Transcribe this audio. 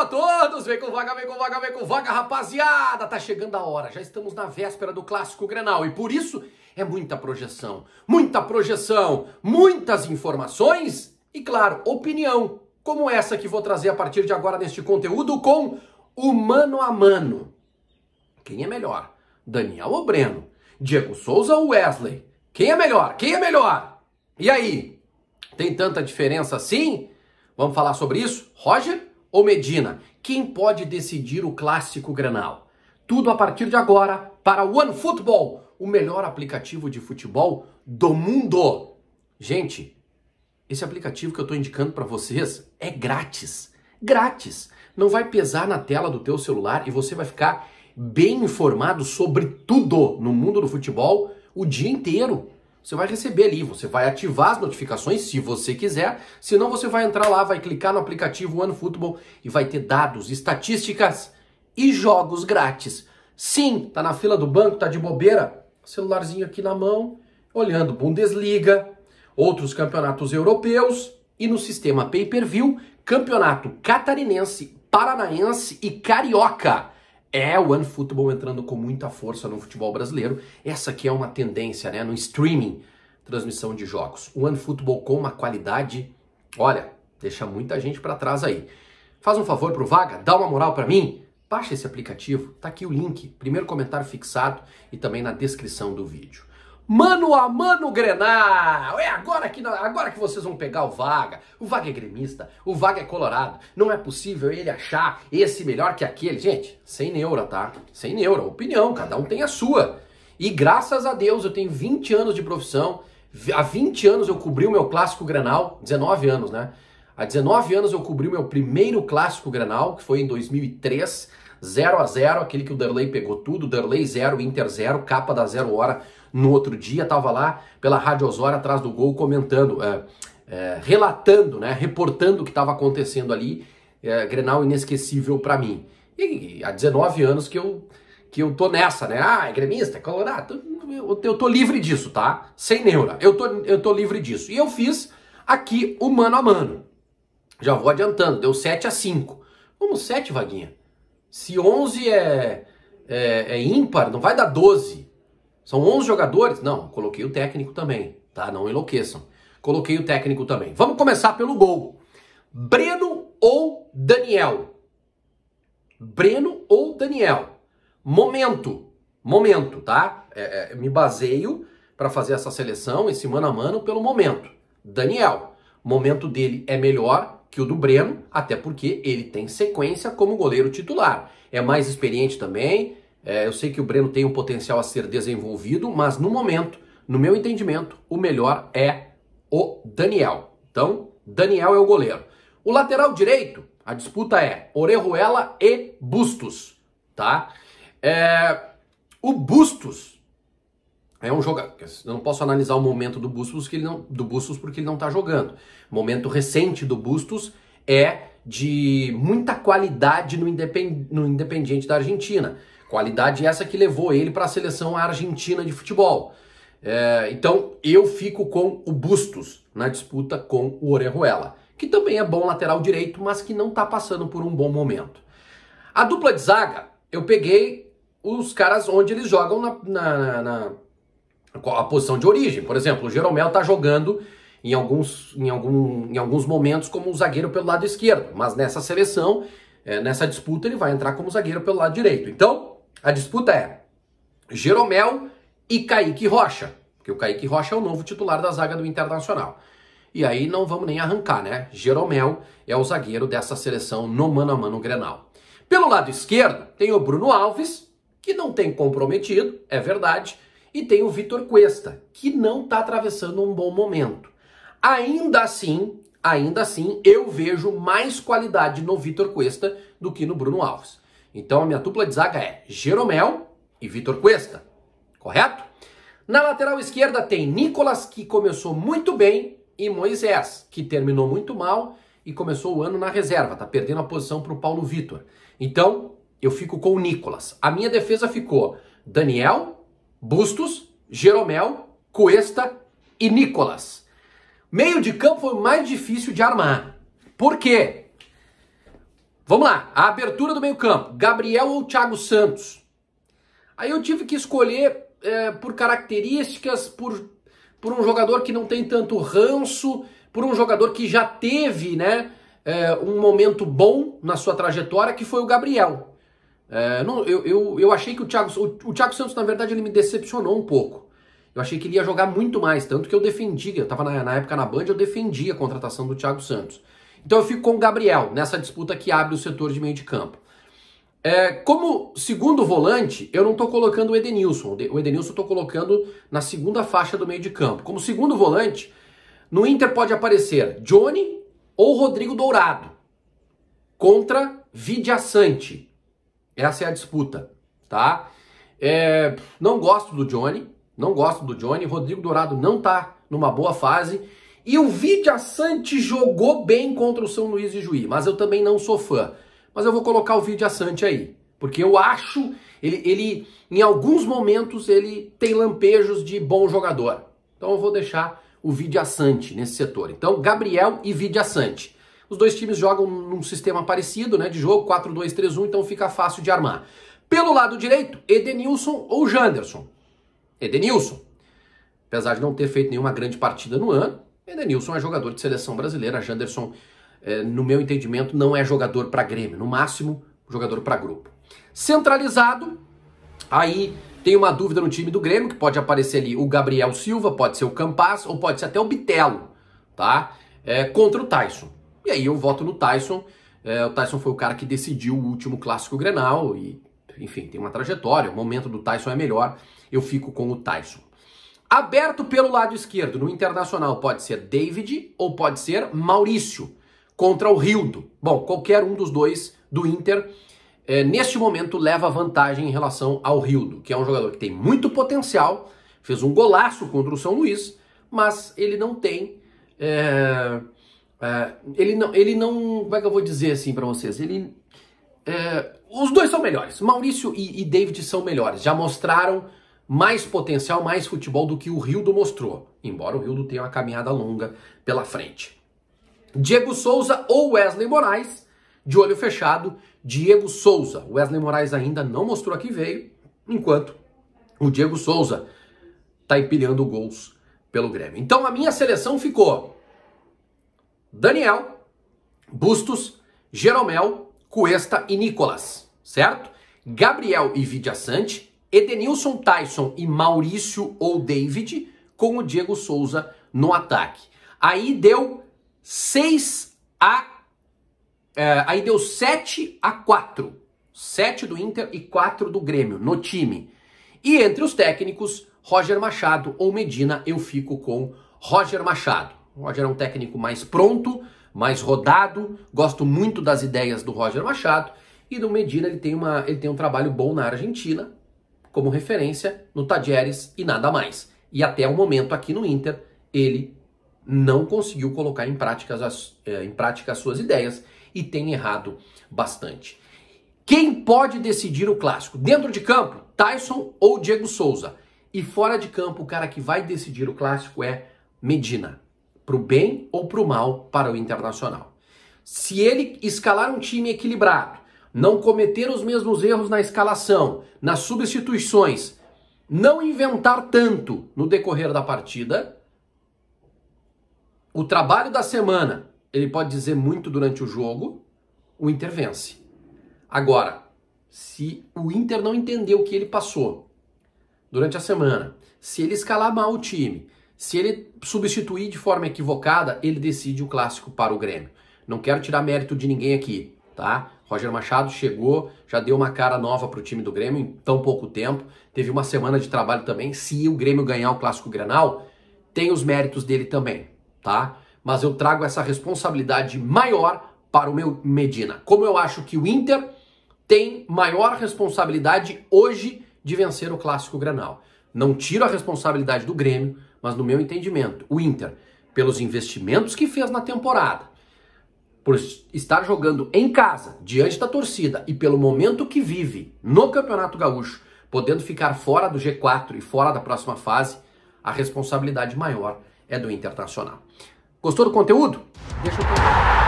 a todos! Vem com vaga, vem com vaga, vem com vaga, rapaziada! Tá chegando a hora, já estamos na véspera do clássico Grenal e por isso é muita projeção, muita projeção, muitas informações e, claro, opinião, como essa que vou trazer a partir de agora neste conteúdo com o mano a mano. Quem é melhor? Daniel ou Breno? Diego Souza ou Wesley? Quem é melhor? Quem é melhor? E aí? Tem tanta diferença assim? Vamos falar sobre isso? Roger? ou Medina? Quem pode decidir o clássico Grenal? Tudo a partir de agora para o OneFootball, o melhor aplicativo de futebol do mundo. Gente, esse aplicativo que eu estou indicando para vocês é grátis. Grátis. Não vai pesar na tela do teu celular e você vai ficar bem informado sobre tudo no mundo do futebol o dia inteiro. Você vai receber ali, você vai ativar as notificações se você quiser. Se não, você vai entrar lá, vai clicar no aplicativo One Football e vai ter dados, estatísticas e jogos grátis. Sim, tá na fila do banco, tá de bobeira, celularzinho aqui na mão, olhando Bundesliga, outros campeonatos europeus e no sistema Pay-Per-View, campeonato catarinense, paranaense e carioca é o OneFootball entrando com muita força no futebol brasileiro. Essa aqui é uma tendência, né? No streaming, transmissão de jogos. O OneFootball com uma qualidade, olha, deixa muita gente para trás aí. Faz um favor pro Vaga, dá uma moral para mim. Baixa esse aplicativo, tá aqui o link, primeiro comentário fixado e também na descrição do vídeo. Mano a mano Grenal! É agora que, agora que vocês vão pegar o Vaga. O Vaga é gremista, o Vaga é colorado. Não é possível ele achar esse melhor que aquele. Gente, sem neura, tá? Sem neura, opinião, cada um tem a sua. E graças a Deus eu tenho 20 anos de profissão. Há 20 anos eu cobri o meu clássico Grenal, 19 anos, né? Há 19 anos eu cobri o meu primeiro clássico Grenal, que foi em 2003. 0 a 0 aquele que o Derlei pegou tudo, Derlei 0, Inter 0, capa da 0 hora no outro dia, tava lá pela Rádio Osório atrás do gol comentando, é, é, relatando, né, reportando o que estava acontecendo ali, é, Grenal inesquecível para mim. E, e há 19 anos que eu que eu tô nessa, né? Ah, é gremista, é colorado. Eu, eu tô livre disso, tá? Sem neura. Eu tô, eu tô livre disso. E eu fiz aqui o mano a mano. Já vou adiantando, deu 7 a 5. Vamos 7, Vaguinha. Se 11 é, é, é ímpar, não vai dar 12. São 11 jogadores? Não, coloquei o técnico também, tá? Não enlouqueçam. Coloquei o técnico também. Vamos começar pelo gol. Breno ou Daniel? Breno ou Daniel? Momento, momento, tá? É, é, me baseio para fazer essa seleção, esse mano a mano, pelo momento. Daniel, momento dele é melhor, que o do Breno, até porque ele tem sequência como goleiro titular. É mais experiente também. É, eu sei que o Breno tem um potencial a ser desenvolvido, mas no momento, no meu entendimento, o melhor é o Daniel. Então, Daniel é o goleiro. O lateral direito, a disputa é Orejuela e Bustos, tá? É, o Bustos é um jogador. Eu não posso analisar o momento do Bustos, que ele não, do Bustos porque ele não está jogando. O momento recente do Bustos é de muita qualidade no, independ, no Independiente da Argentina. Qualidade essa que levou ele para a seleção argentina de futebol. É, então eu fico com o Bustos na disputa com o Orejuela, que também é bom lateral direito, mas que não está passando por um bom momento. A dupla de zaga, eu peguei os caras onde eles jogam na, na, na a posição de origem. Por exemplo, o Jeromel está jogando em alguns, em, algum, em alguns momentos como um zagueiro pelo lado esquerdo, mas nessa seleção, é, nessa disputa, ele vai entrar como zagueiro pelo lado direito. Então, a disputa é Jeromel e Kaique Rocha, porque o Kaique Rocha é o novo titular da zaga do Internacional. E aí não vamos nem arrancar, né? Jeromel é o zagueiro dessa seleção no mano a mano Grenal. Pelo lado esquerdo, tem o Bruno Alves, que não tem comprometido, é verdade, e tem o Vitor Cuesta, que não está atravessando um bom momento. Ainda assim, ainda assim, eu vejo mais qualidade no Vitor Cuesta do que no Bruno Alves. Então a minha dupla de zaga é Jeromel e Vitor Cuesta, correto? Na lateral esquerda tem Nicolas, que começou muito bem, e Moisés, que terminou muito mal e começou o ano na reserva, tá perdendo a posição para o Paulo Vitor. Então, eu fico com o Nicolas. A minha defesa ficou Daniel, Bustos, Jeromel, Cuesta e Nicolas. Meio de campo foi o mais difícil de armar. Por quê? Vamos lá, a abertura do meio campo, Gabriel ou Thiago Santos. Aí eu tive que escolher é, por características, por, por um jogador que não tem tanto ranço, por um jogador que já teve né, é, um momento bom na sua trajetória, que foi o Gabriel. É, não, eu, eu, eu achei que o Thiago, o, o Thiago Santos, na verdade, ele me decepcionou um pouco. Eu achei que ele ia jogar muito mais, tanto que eu defendia, eu estava na, na época na Band, eu defendia a contratação do Thiago Santos. Então eu fico com o Gabriel nessa disputa que abre o setor de meio de campo. É, como segundo volante, eu não estou colocando o Edenilson. O Edenilson eu estou colocando na segunda faixa do meio de campo. Como segundo volante, no Inter pode aparecer Johnny ou Rodrigo Dourado contra Vidia Sante. Essa é a disputa, tá? É, não gosto do Johnny, não gosto do Johnny. Rodrigo Dourado não tá numa boa fase. E o Vidia Sante jogou bem contra o São Luís de Juí, mas eu também não sou fã. Mas eu vou colocar o Vidia Sante aí, porque eu acho, ele, ele, em alguns momentos, ele tem lampejos de bom jogador. Então eu vou deixar o Vidia Sante nesse setor. Então, Gabriel e Vidia Sante. Os dois times jogam num sistema parecido, né, de jogo, 4-2-3-1, então fica fácil de armar. Pelo lado direito, Edenilson ou Janderson. Edenilson. Apesar de não ter feito nenhuma grande partida no ano, Edenilson é jogador de seleção brasileira. Janderson, é, no meu entendimento, não é jogador para Grêmio. No máximo, jogador para grupo. Centralizado, aí tem uma dúvida no time do Grêmio, que pode aparecer ali o Gabriel Silva, pode ser o Campas ou pode ser até o Bitelo, tá? É, contra o Tyson. E aí eu voto no Tyson. É, o Tyson foi o cara que decidiu o último clássico Grenal e, enfim, tem uma trajetória. O momento do Tyson é melhor. Eu fico com o Tyson. Aberto pelo lado esquerdo, no Internacional, pode ser David ou pode ser Maurício contra o Rildo. Bom, qualquer um dos dois do Inter, é, neste momento, leva vantagem em relação ao Rildo, que é um jogador que tem muito potencial, fez um golaço contra o São Luís, mas ele não tem. É Uh, ele não, ele não, como é que eu vou dizer assim para vocês? Ele, uh, os dois são melhores. Maurício e, e, David são melhores. Já mostraram mais potencial, mais futebol do que o Rildo mostrou. Embora o Rildo tenha uma caminhada longa pela frente. Diego Souza ou Wesley Moraes, de olho fechado. Diego Souza. Wesley Moraes ainda não mostrou a que veio, enquanto o Diego Souza está empilhando gols pelo Grêmio. Então a minha seleção ficou Daniel, Bustos, Jeromel, Cuesta e Nicolas, certo? Gabriel e Sante, Edenilson Tyson e Maurício ou David, com o Diego Souza no ataque. Aí deu 6 a. É, aí deu 7 a 4. 7 do Inter e 4 do Grêmio no time. E entre os técnicos, Roger Machado ou Medina, eu fico com Roger Machado. O Roger é um técnico mais pronto, mais rodado. Gosto muito das ideias do Roger Machado. E do Medina ele tem, uma, ele tem um trabalho bom na Argentina, como referência, no Tajeres e nada mais. E até o momento aqui no Inter, ele não conseguiu colocar em prática as, é, em prática as suas ideias e tem errado bastante. Quem pode decidir o clássico? Dentro de campo, Tyson ou Diego Souza. E fora de campo, o cara que vai decidir o clássico é Medina para o bem ou para o mal para o Internacional. Se ele escalar um time equilibrado, não cometer os mesmos erros na escalação, nas substituições, não inventar tanto no decorrer da partida, o trabalho da semana, ele pode dizer muito durante o jogo, o Inter vence. Agora, se o Inter não entender o que ele passou durante a semana, se ele escalar mal o time, se ele substituir de forma equivocada, ele decide o clássico para o Grêmio. Não quero tirar mérito de ninguém aqui, tá? Roger Machado chegou, já deu uma cara nova para o time do Grêmio em tão pouco tempo. Teve uma semana de trabalho também. Se o Grêmio ganhar o clássico Granal, tem os méritos dele também, tá? Mas eu trago essa responsabilidade maior para o meu Medina. Como eu acho que o Inter tem maior responsabilidade hoje de vencer o clássico Granal. Não tiro a responsabilidade do Grêmio, mas no meu entendimento, o Inter, pelos investimentos que fez na temporada, por estar jogando em casa, diante da torcida e pelo momento que vive no Campeonato Gaúcho, podendo ficar fora do G4 e fora da próxima fase, a responsabilidade maior é do Internacional. Gostou do conteúdo? Deixa o teu